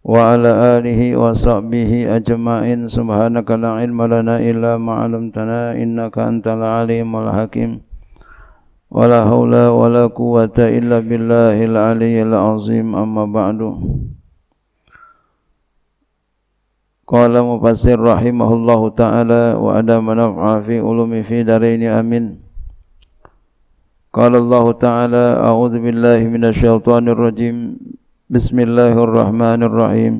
وعلى آله وصحبه أجمعين سبحانك لا علم لنا إلا ما علمتنا إنك أنت العليم الحكيم ولا حول ولا قوة إلا بالله العلي العظيم أما بعد قال مفسر رحمه الله تعالى وأدام نفع في علوم في دارين أمين قال الله تعالى أعوذ بالله من الشيطان الرجيم بسم الله الرحمن الرحيم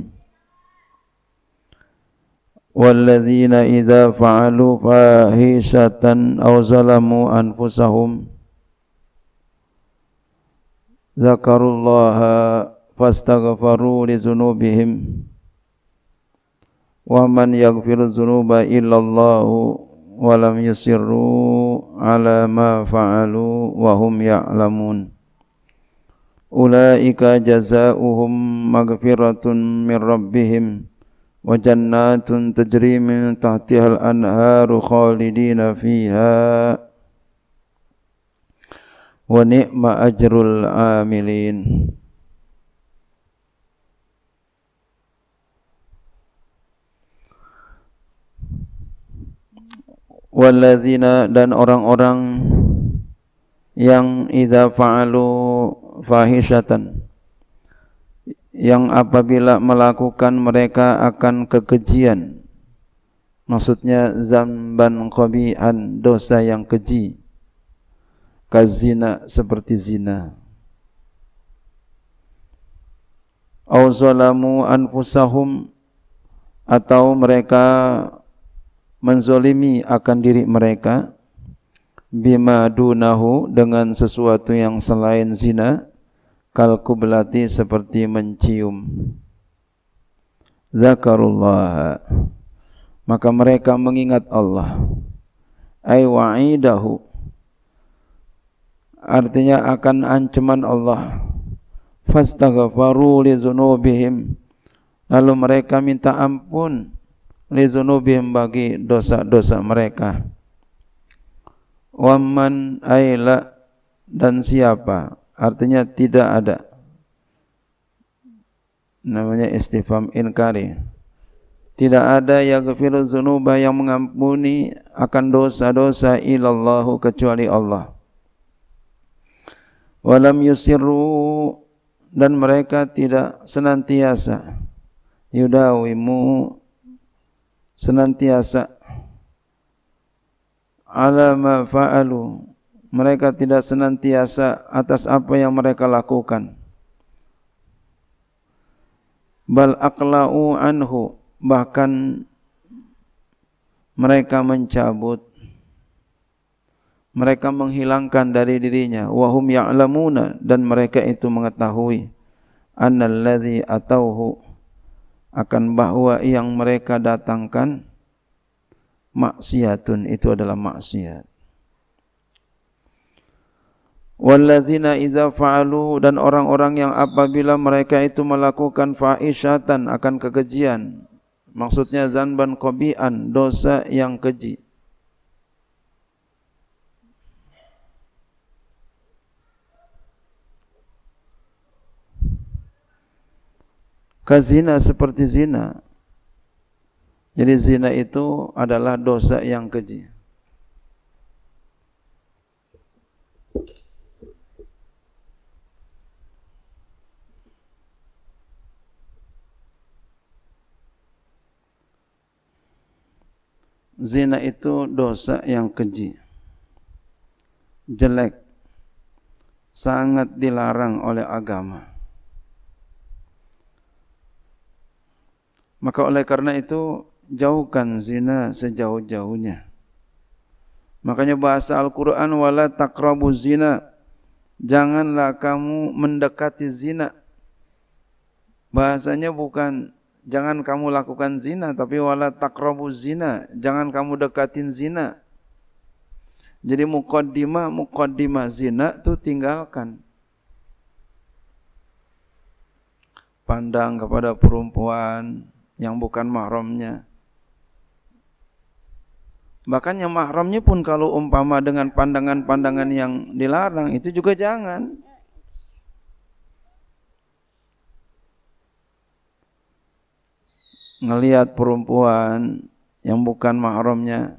والذين إذا فعلوا فاحشة أو ظلموا أنفسهم ذكروا الله فاستغفروا لذنوبهم ومن يغفر الذنوب إلا الله ولم يصروا على ما فعلوا وهم يعلمون Ulaika jazaohum maghfiratun min rabbihim wa jannatun tajri min tahtiha al-anharu khalidina fiha wa ni'ma amilin dan orang-orang yang idza fa'alu fahisatan yang apabila melakukan mereka akan kekejian maksudnya zamban qabihan dosa yang keji kazina seperti zina au zalamu anfusahum atau mereka menzolimi akan diri mereka bima dunahu dengan sesuatu yang selain zina kalkublati seperti mencium zakarullah maka mereka mengingat Allah ay wa'idahu artinya akan ancaman Allah fastaghfaru li dzunubihim lalu mereka minta ampun li dzunubihim bagi dosa-dosa mereka waman aila dan siapa artinya tidak ada namanya istifham inkari tidak ada yang yaghfiru dzunuba yang mengampuni akan dosa-dosa ilallahu kecuali Allah walam yusiru dan mereka tidak senantiasa yudawimu senantiasa ala ma fa'alu mereka tidak senantiasa atas apa yang mereka lakukan bal aqla'u anhu bahkan mereka mencabut mereka menghilangkan dari dirinya wahum ya'lamuna dan mereka itu mengetahui annalladhi atauhu akan bahwa yang mereka datangkan maksiatun itu adalah maksiat Walladzina iza fa'alu dan orang-orang yang apabila mereka itu melakukan fa'isyatan akan kekejian. Maksudnya zanban kobi'an dosa yang keji. Kazina seperti zina. Jadi zina itu adalah dosa yang keji. zina itu dosa yang keji jelek sangat dilarang oleh agama maka oleh karena itu jauhkan zina sejauh-jauhnya makanya bahasa Al-Qur'an wala taqrabu zina janganlah kamu mendekati zina bahasanya bukan jangan kamu lakukan zina tapi wala takrabu zina jangan kamu dekatin zina jadi mukaddimah mukaddimah zina tuh tinggalkan pandang kepada perempuan yang bukan mahramnya bahkan yang mahramnya pun kalau umpama dengan pandangan-pandangan yang dilarang itu juga jangan ngelihat perempuan yang bukan mahramnya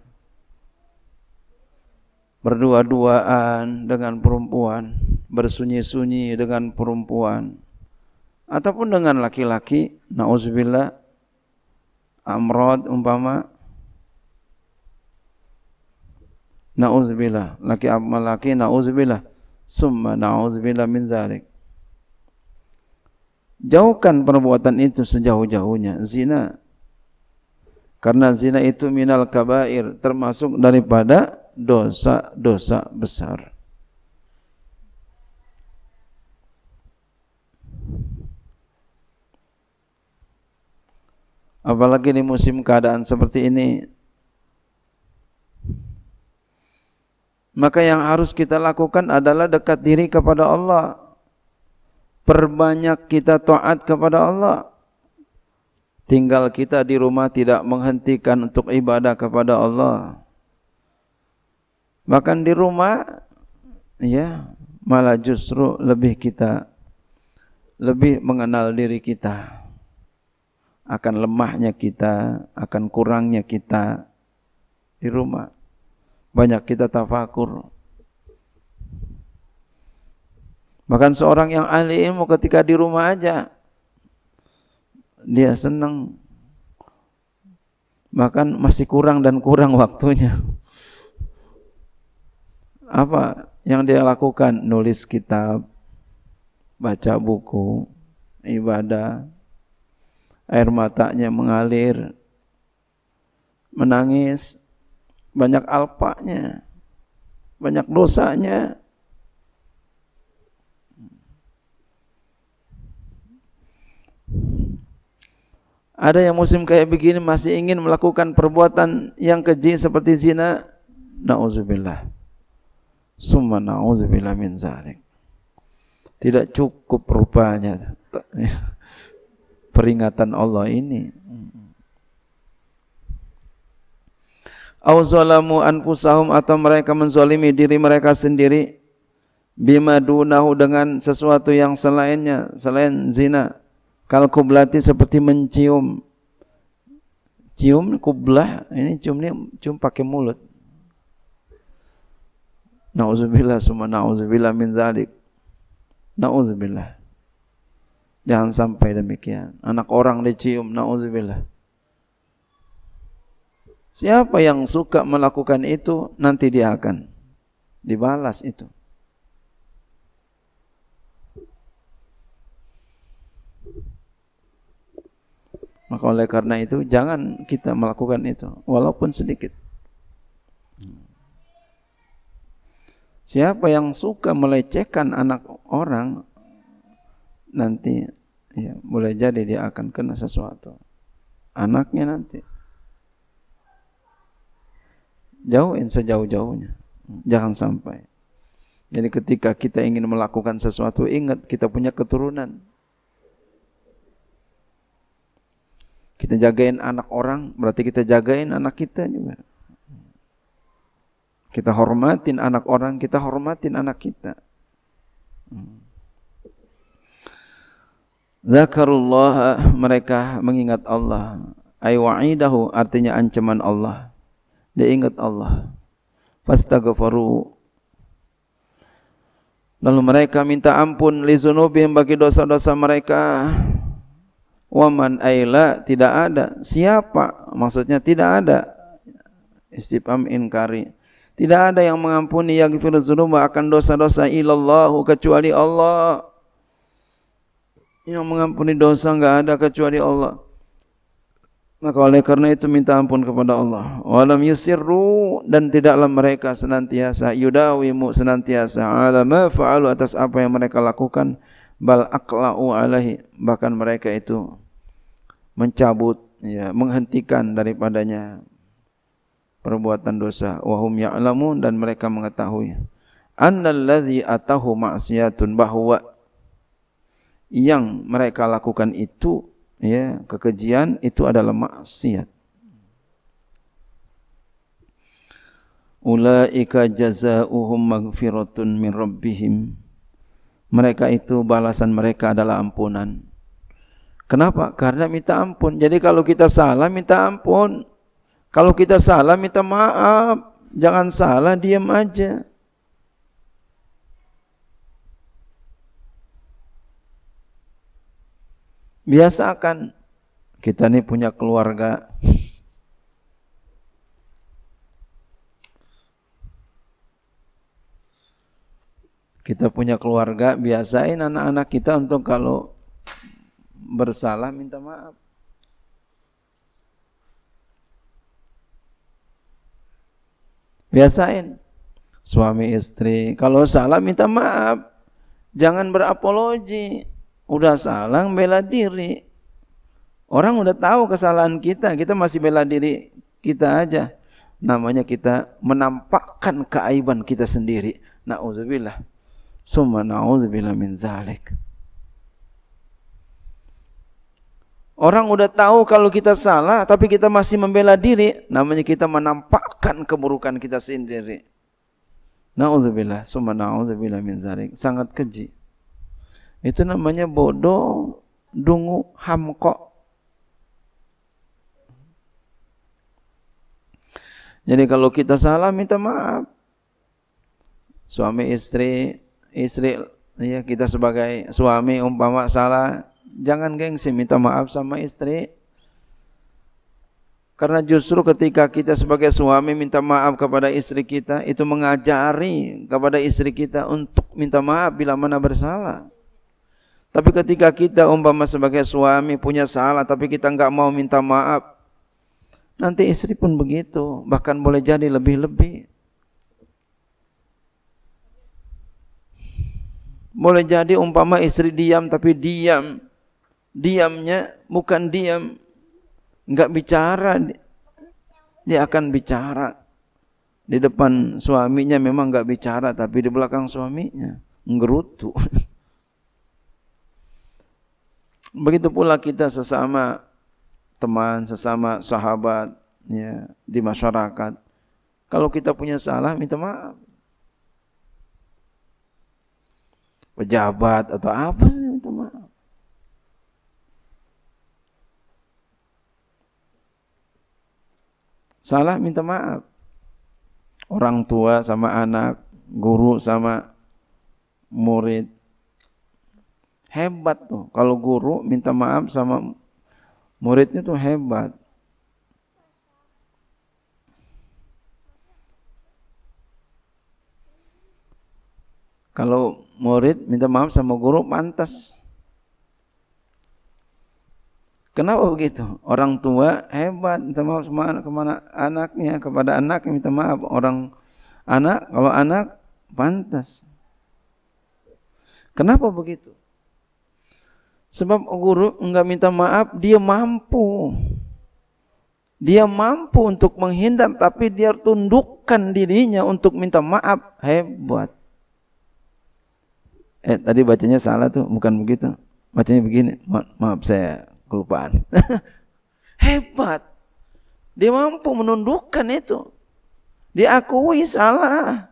berdua-duaan dengan perempuan, bersunyi-sunyi dengan perempuan ataupun dengan laki-laki, nauzubillah amrod umpama nauzubillah laki laki nauzubillah summa nauzubillah min zalik Jauhkan perbuatan itu sejauh-jauhnya. Zina. Karena zina itu minal kabair. Termasuk daripada dosa-dosa besar. Apalagi di musim keadaan seperti ini. Maka yang harus kita lakukan adalah dekat diri kepada Allah. Perbanyak kita taat kepada Allah. Tinggal kita di rumah tidak menghentikan untuk ibadah kepada Allah. Bahkan di rumah ya malah justru lebih kita lebih mengenal diri kita akan lemahnya kita, akan kurangnya kita di rumah. Banyak kita tafakur, Bahkan seorang yang ahli ilmu ketika di rumah aja dia senang bahkan masih kurang dan kurang waktunya. Apa yang dia lakukan? Nulis kitab, baca buku, ibadah, air matanya mengalir, menangis, banyak alpanya, banyak dosanya, Ada yang musim kayak begini masih ingin melakukan perbuatan yang keji seperti zina. Nauzubillah. Summa nauzubillah min zalik. Tidak cukup rupanya peringatan Allah ini. Au anfusahum atau mereka menzalimi diri mereka sendiri bima dunahu dengan sesuatu yang selainnya selain zina Kal kublati seperti mencium. Cium kublah, ini cium ini cium pakai mulut. Nauzubillah summa nauzubillah min zalik. Nauzubillah. Jangan sampai demikian. Anak orang dicium, nauzubillah. Siapa yang suka melakukan itu, nanti dia akan dibalas itu. Maka oleh karena itu jangan kita melakukan itu walaupun sedikit. Siapa yang suka melecehkan anak orang nanti ya boleh jadi dia akan kena sesuatu. Anaknya nanti. Jauhin sejauh-jauhnya. Jangan sampai. Jadi ketika kita ingin melakukan sesuatu ingat kita punya keturunan Kita jagain anak orang, berarti kita jagain anak kita juga. Kita hormatin anak orang, kita hormatin anak kita. Zakarullah mereka mengingat Allah. aywaidahu artinya ancaman Allah. Dia ingat Allah. Fastaghfaru. Lalu mereka minta ampun li bagi dosa-dosa mereka waman aila tidak ada siapa maksudnya tidak ada istifham inkari tidak ada yang mengampuni yang dzunuba akan dosa-dosa ilallahu kecuali Allah yang mengampuni dosa enggak ada kecuali Allah maka oleh karena itu minta ampun kepada Allah walam yusirru dan tidaklah mereka senantiasa yudawimu senantiasa ala ma fa'alu atas apa yang mereka lakukan bal aqla'u alaihi bahkan mereka itu mencabut ya, menghentikan daripadanya perbuatan dosa wahum ya'lamun dan mereka mengetahui annal ladzi atahu ma'siyatun bahwa yang mereka lakukan itu ya kekejian itu adalah maksiat ulaika jazaohum maghfiratun min rabbihim mereka itu balasan mereka adalah ampunan Kenapa? Karena minta ampun. Jadi kalau kita salah minta ampun. Kalau kita salah minta maaf. Jangan salah diam aja. Biasakan kita ini punya keluarga kita punya keluarga biasain anak-anak kita untuk kalau bersalah minta maaf. Biasain suami istri. Kalau salah minta maaf. Jangan berapologi. Udah salah bela diri. Orang udah tahu kesalahan kita, kita masih bela diri kita aja. Namanya kita menampakkan keaiban kita sendiri. Nauzubillah. Summa nauzubillah min zalik. Orang udah tahu kalau kita salah, tapi kita masih membela diri, namanya kita menampakkan keburukan kita sendiri. Nauzubillah, summa nauzubillah min zarik. Sangat keji. Itu namanya bodoh, dungu, hamkok. Jadi kalau kita salah minta maaf. Suami istri, istri ya kita sebagai suami umpama salah jangan gengsi minta maaf sama istri karena justru ketika kita sebagai suami minta maaf kepada istri kita, itu mengajari kepada istri kita untuk minta maaf bila mana bersalah. Tapi ketika kita umpama sebagai suami punya salah, tapi kita enggak mau minta maaf, nanti istri pun begitu, bahkan boleh jadi lebih-lebih. Boleh jadi umpama istri diam tapi diam, diamnya bukan diam nggak bicara dia akan bicara di depan suaminya memang nggak bicara tapi di belakang suaminya ngerutu begitu pula kita sesama teman sesama sahabat ya di masyarakat kalau kita punya salah minta maaf pejabat atau apa sih minta maaf Salah minta maaf. Orang tua sama anak, guru sama murid. Hebat tuh. Kalau guru minta maaf sama muridnya tuh hebat. Kalau murid minta maaf sama guru pantas Kenapa begitu? Orang tua hebat, minta maaf sama anak, kemana anaknya, kepada anak minta maaf. Orang anak, kalau anak pantas. Kenapa begitu? Sebab guru enggak minta maaf, dia mampu. Dia mampu untuk menghindar, tapi dia tundukkan dirinya untuk minta maaf. Hebat. Eh, tadi bacanya salah tuh, bukan begitu. Bacanya begini, Ma maaf saya kelupaan. Hebat. Dia mampu menundukkan itu. Dia akui salah.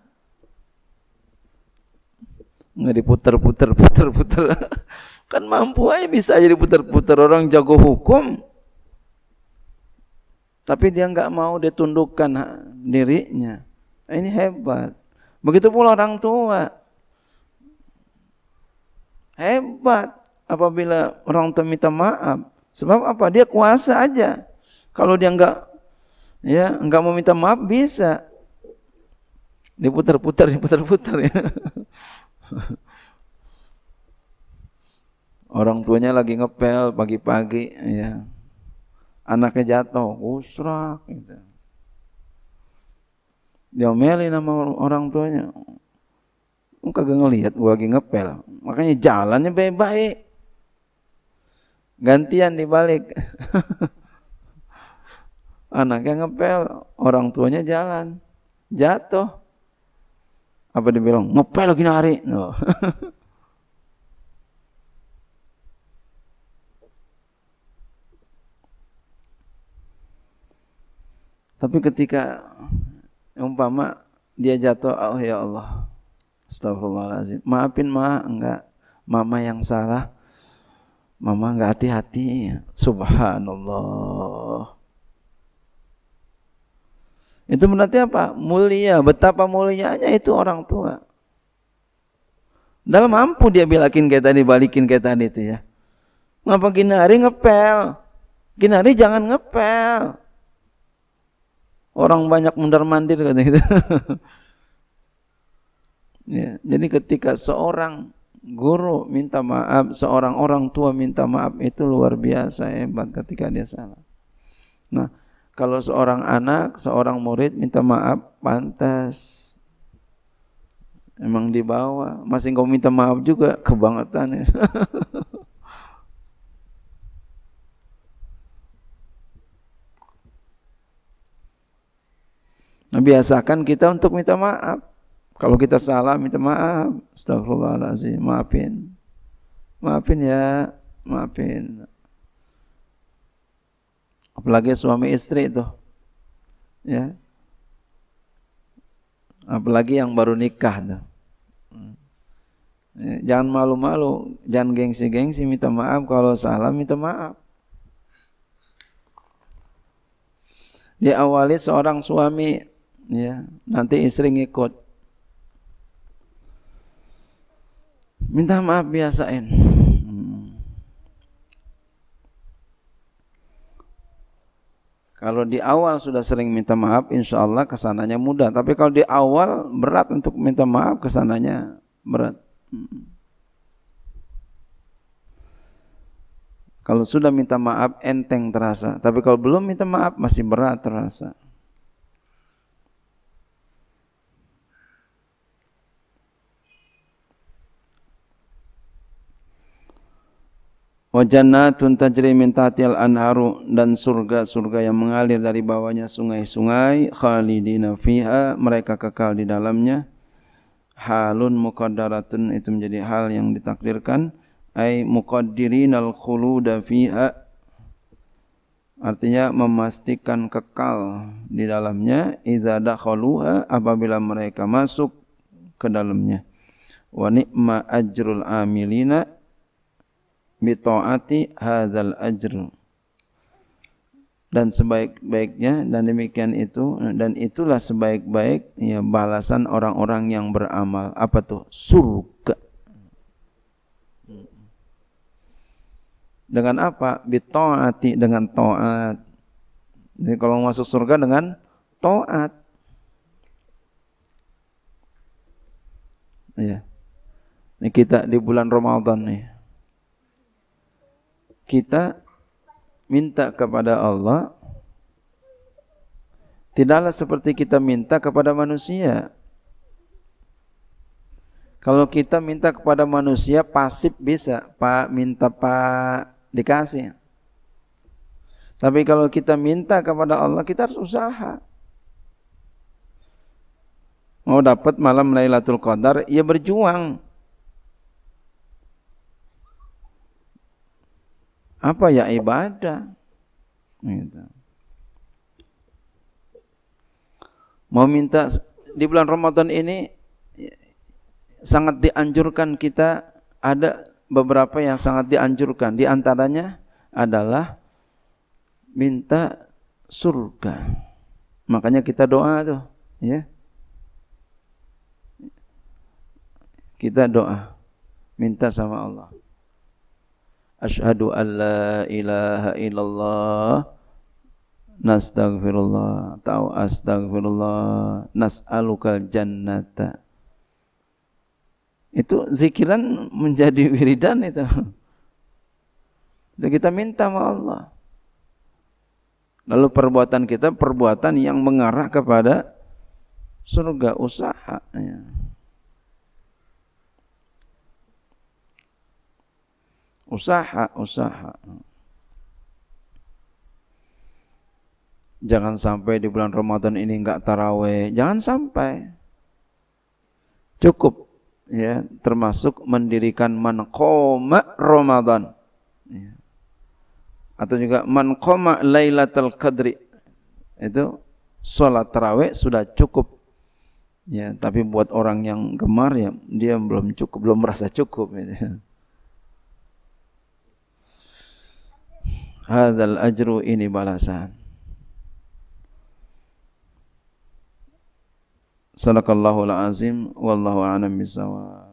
Nggak diputer-puter, puter-puter. kan mampu aja bisa jadi puter-puter orang jago hukum. Tapi dia nggak mau ditundukkan dirinya. Ini hebat. Begitu pula orang tua. Hebat apabila orang tua minta maaf. Sebab apa? Dia kuasa aja. Kalau dia enggak ya, enggak mau minta maaf bisa. Diputar-putar, diputar-putar ya. Orang tuanya lagi ngepel pagi-pagi ya. Anaknya jatuh, usrah gitu. omelin sama orang tuanya. Enggak kagak ngelihat gua lagi ngepel. Makanya jalannya baik-baik gantian dibalik anaknya ngepel orang tuanya jalan jatuh apa dibilang ngepel lagi nari. no. tapi ketika umpama dia jatuh oh ya Allah astagfirullahaladzim maafin ma enggak mama yang salah Mama nggak hati-hati. Subhanallah. Itu berarti apa? Mulia. Betapa mulianya itu orang tua. Dalam mampu dia bilakin kayak tadi, balikin kayak tadi itu ya. Ngapa hari ngepel? hari jangan ngepel. Orang banyak mundar mandir katanya. gitu. ya, jadi ketika seorang guru minta maaf, seorang orang tua minta maaf itu luar biasa hebat ketika dia salah. Nah, kalau seorang anak, seorang murid minta maaf pantas. Emang dibawa, masih kau minta maaf juga kebangetan. Ya. nah, biasakan kita untuk minta maaf. Kalau kita salah minta maaf, astagfirullahalazim, maafin. Maafin ya, maafin. Apalagi suami istri itu. Ya. Apalagi yang baru nikah tuh. Ya, jangan malu-malu, jangan gengsi-gengsi minta maaf kalau salah minta maaf. Diawali seorang suami ya, nanti istri ngikut minta maaf biasain hmm. kalau di awal sudah sering minta maaf insya Allah kesananya mudah tapi kalau di awal berat untuk minta maaf kesananya berat hmm. kalau sudah minta maaf enteng terasa tapi kalau belum minta maaf masih berat terasa wa jannatun tajri min anharu dan surga-surga yang mengalir dari bawahnya sungai-sungai khalidina fiha mereka kekal di dalamnya halun muqaddaratun itu menjadi hal yang ditakdirkan ai muqaddirinal khuluda fiha artinya memastikan kekal di dalamnya idza dakhaluha apabila mereka masuk ke dalamnya wa ni'ma ajrul amilina Bitoati hadzal ajr dan sebaik-baiknya dan demikian itu dan itulah sebaik-baik ya balasan orang-orang yang beramal apa tuh surga dengan apa bitoati dengan taat jadi kalau masuk surga dengan taat ya ini kita di bulan Ramadan nih kita minta kepada Allah tidaklah seperti kita minta kepada manusia. Kalau kita minta kepada manusia pasif bisa, Pak minta Pak dikasih. Tapi kalau kita minta kepada Allah, kita harus usaha. Mau dapat malam Lailatul Qadar, ya berjuang. Apa ya ibadah? Gitu. Mau minta di bulan Ramadan ini sangat dianjurkan kita ada beberapa yang sangat dianjurkan. Di antaranya adalah minta surga. Makanya kita doa tuh, ya. Kita doa minta sama Allah. Ashadu an la ilaha illallah Nastaghfirullah Ta'u astaghfirullah Nas'alukal jannata Itu zikiran menjadi wiridan itu Dan kita minta sama Allah Lalu perbuatan kita perbuatan yang mengarah kepada surga usaha. Ya. Usaha, usaha. Jangan sampai di bulan Ramadan ini enggak taraweh. Jangan sampai. Cukup ya, termasuk mendirikan manqoma Ramadan. Ya. Atau juga manqoma Lailatul Qadri. Itu salat taraweh sudah cukup. Ya, tapi buat orang yang gemar ya dia belum cukup, belum merasa cukup ya. hadzal ajru ini balasan Sadaqallahu al-azim wallahu a'lam bisawab